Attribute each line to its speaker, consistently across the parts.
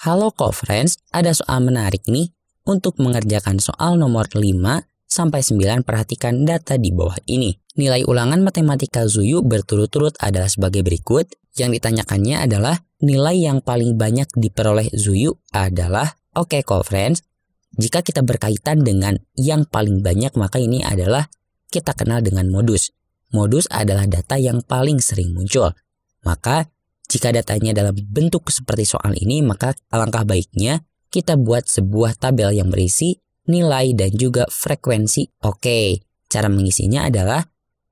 Speaker 1: Halo co-friends, ada soal menarik nih. Untuk mengerjakan soal nomor 5 sampai 9 perhatikan data di bawah ini. Nilai ulangan matematika Zuyu berturut-turut adalah sebagai berikut. Yang ditanyakannya adalah nilai yang paling banyak diperoleh Zuyu adalah Oke okay, co-friends, jika kita berkaitan dengan yang paling banyak maka ini adalah kita kenal dengan modus. Modus adalah data yang paling sering muncul. Maka jika datanya dalam bentuk seperti soal ini, maka alangkah baiknya kita buat sebuah tabel yang berisi nilai dan juga frekuensi. Oke, cara mengisinya adalah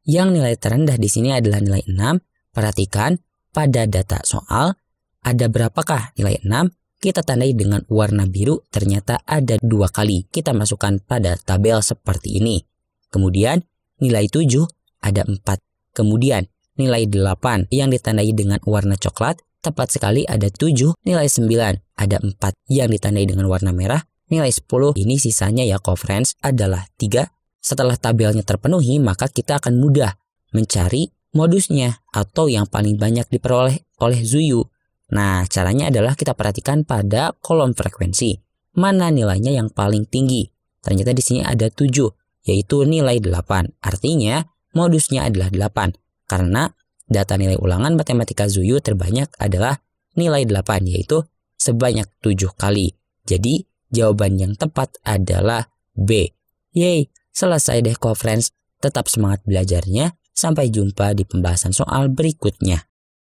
Speaker 1: yang nilai terendah di sini adalah nilai 6. Perhatikan pada data soal ada berapakah nilai 6? Kita tandai dengan warna biru, ternyata ada dua kali. Kita masukkan pada tabel seperti ini. Kemudian nilai 7 ada 4. Kemudian nilai 8 yang ditandai dengan warna coklat, tepat sekali ada 7 nilai 9, ada 4 yang ditandai dengan warna merah, nilai 10 ini sisanya ya friends adalah 3. Setelah tabelnya terpenuhi maka kita akan mudah mencari modusnya atau yang paling banyak diperoleh oleh Zuyu. Nah, caranya adalah kita perhatikan pada kolom frekuensi. Mana nilainya yang paling tinggi? Ternyata di sini ada 7, yaitu nilai 8. Artinya, modusnya adalah 8. Karena data nilai ulangan matematika Zuyu terbanyak adalah nilai 8 yaitu sebanyak 7 kali. Jadi jawaban yang tepat adalah B. Yeay, selesai deh co-friends. Tetap semangat belajarnya. Sampai jumpa di pembahasan soal berikutnya.